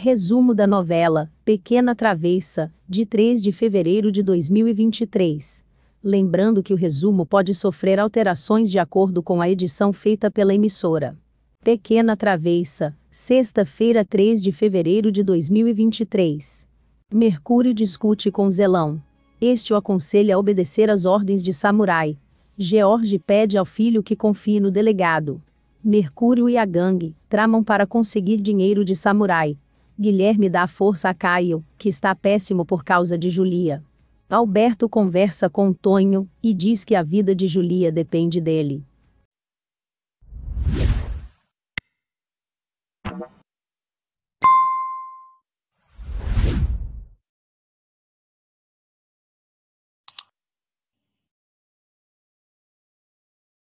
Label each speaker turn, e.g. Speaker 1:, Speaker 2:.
Speaker 1: Resumo da novela Pequena Travessa, de 3 de fevereiro de 2023. Lembrando que o resumo pode sofrer alterações de acordo com a edição feita pela emissora. Pequena Travessa, sexta-feira, 3 de fevereiro de 2023. Mercúrio discute com Zelão. Este o aconselha a obedecer às ordens de samurai. George pede ao filho que confie no delegado. Mercúrio e a gangue tramam para conseguir dinheiro de samurai, Guilherme dá força a Caio, que está péssimo por causa de Julia. Alberto conversa com Tonho e diz que a vida de Julia depende dele.